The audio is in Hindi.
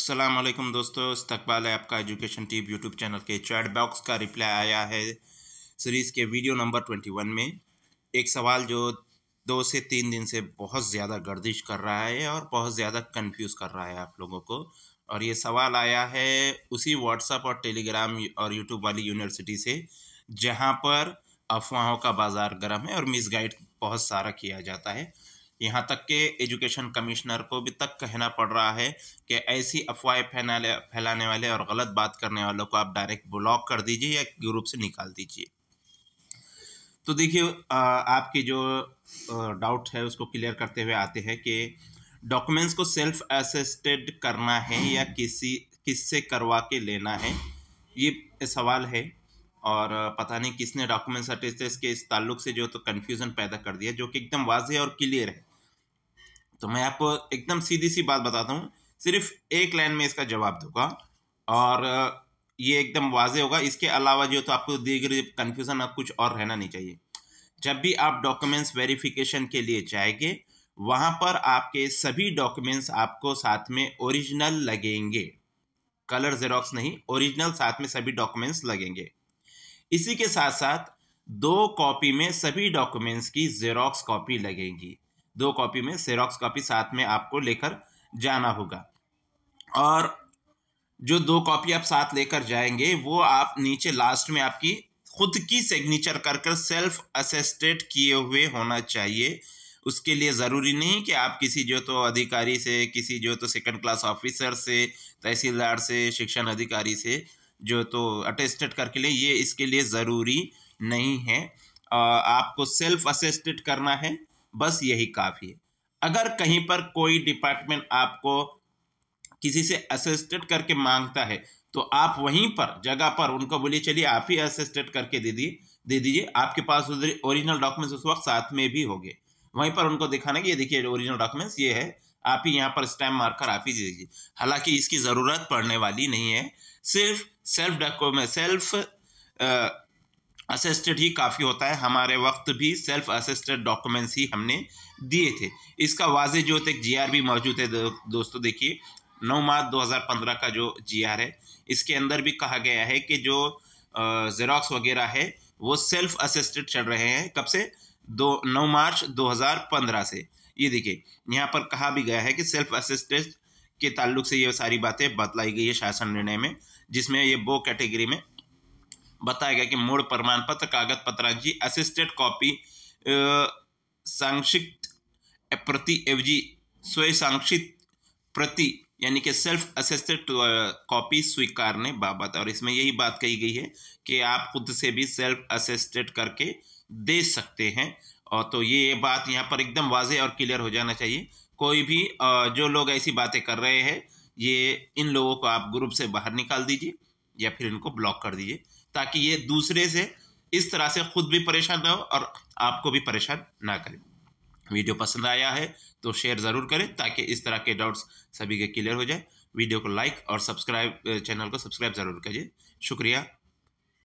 असलम दोस्तों इस्तकबाल है आपका एजुकेशन टीप यूट्यूब चैनल के चैट बॉक्स का रिप्लाई आया है सीरीज़ के वीडियो नंबर ट्वेंटी वन में एक सवाल जो दो से तीन दिन से बहुत ज़्यादा गर्दिश कर रहा है और बहुत ज़्यादा कंफ्यूज कर रहा है आप लोगों को और ये सवाल आया है उसी व्हाट्सअप और टेलीग्राम और यूट्यूब वाली यूनिवर्सिटी से जहाँ पर अफवाहों का बाज़ार गर्म है और मिसगाइड बहुत सारा किया जाता है यहाँ तक के एजुकेशन कमिश्नर को भी तक कहना पड़ रहा है कि ऐसी अफवाहें फैलाने फैलाने वाले और गलत बात करने वालों को आप डायरेक्ट ब्लॉक कर दीजिए या ग्रुप से निकाल दीजिए तो देखिए आपकी जो डाउट है उसको क्लियर करते हुए आते हैं कि डॉक्यूमेंट्स को सेल्फ असिस्टेड करना है या किसी किससे करवा के लेना है ये सवाल है और पता नहीं किसने डॉक्यूमेंट्स अटेस्टेस के इस ताल्लुक से जो तो कन्फ्यूज़न पैदा कर दिया जो कि एकदम वाजह और क्लियर है तो मैं आपको एकदम सीधी सी बात बताता हूँ सिर्फ एक लाइन में इसका जवाब दूंगा और ये एकदम वाजे होगा इसके अलावा जो तो आपको गई कन्फ्यूज़न आप कुछ और रहना नहीं चाहिए जब भी आप डॉक्यूमेंट्स वेरिफिकेशन के लिए जाएंगे वहाँ पर आपके सभी डॉक्यूमेंट्स आपको साथ में ओरिजिनल लगेंगे कलर जेरोक्स नहीं ओरिजिनल साथ में सभी डॉक्यूमेंट्स लगेंगे इसी के साथ साथ दो कॉपी में सभी डॉक्यूमेंट्स की जेरोक्स कॉपी लगेंगी दो कॉपी में सेरोक्स कॉपी साथ में आपको लेकर जाना होगा और जो दो कॉपी आप साथ लेकर जाएंगे वो आप नीचे लास्ट में आपकी खुद की सिग्नेचर कर कर सेल्फ असेस्टेड किए हुए होना चाहिए उसके लिए ज़रूरी नहीं कि आप किसी जो तो अधिकारी से किसी जो तो सेकंड क्लास ऑफिसर से तहसीलदार से शिक्षण अधिकारी से जो तो अटेस्टेड करके लें ये इसके लिए ज़रूरी नहीं है आपको सेल्फ असेस्टेड करना है बस यही काफ़ी है अगर कहीं पर कोई डिपार्टमेंट आपको किसी से असिस्टेंट करके मांगता है तो आप वहीं पर जगह पर उनको बोलिए चलिए आप ही असिस्टेंट करके दे दिए दे दीजिए आपके पास ओरिजिनल डॉक्यूमेंट्स उस वक्त साथ में भी होंगे वहीं पर उनको दिखाना कि ये देखिए ओरिजिनल डॉक्यूमेंट्स ये है आप ही यहाँ पर स्टैम्प मारकर आप ही दे दीजिए हालांकि इसकी ज़रूरत पड़ने वाली नहीं है सिर्फ सेल्फ डॉक्यूमेंट सेल्फ असिस्टेड ही काफ़ी होता है हमारे वक्त भी सेल्फ असिस्टेड डॉक्यूमेंट्स ही हमने दिए थे इसका वाजे जो थे जी आर भी मौजूद है दो, दोस्तों देखिए नौ मार्च 2015 का जो जी आर है इसके अंदर भी कहा गया है कि जो जेरोक्स वगैरह है वो सेल्फ असिस्टेड चल रहे हैं कब से दो नौ मार्च 2015 से ये देखिए यहाँ पर कहा भी गया है कि सेल्फ असिस्टेड के ताल्लुक से ये सारी बातें बतलाई गई है शासन निर्णय में जिसमें ये बो कैटेगरी में बताया गया कि मूल प्रमाण पत्र कागज पत्रांची असिस्टेड कॉपी सांक्षिक प्रति एवजी स्वयंक्षित प्रति यानी कि सेल्फ असिस्टेड कॉपी स्वीकारने बाबत और इसमें यही बात कही गई है कि आप खुद से भी सेल्फ असिस्टेड करके दे सकते हैं और तो ये बात यहाँ पर एकदम वाजे और क्लियर हो जाना चाहिए कोई भी जो लोग ऐसी बातें कर रहे हैं ये इन लोगों को आप ग्रुप से बाहर निकाल दीजिए या फिर इनको ब्लॉक कर दीजिए ताकि ये दूसरे से इस तरह से खुद भी परेशान ना हो और आपको भी परेशान ना करें वीडियो पसंद आया है तो शेयर ज़रूर करें ताकि इस तरह के डाउट्स सभी के क्लियर हो जाए वीडियो को लाइक और सब्सक्राइब चैनल को सब्सक्राइब ज़रूर करिए शुक्रिया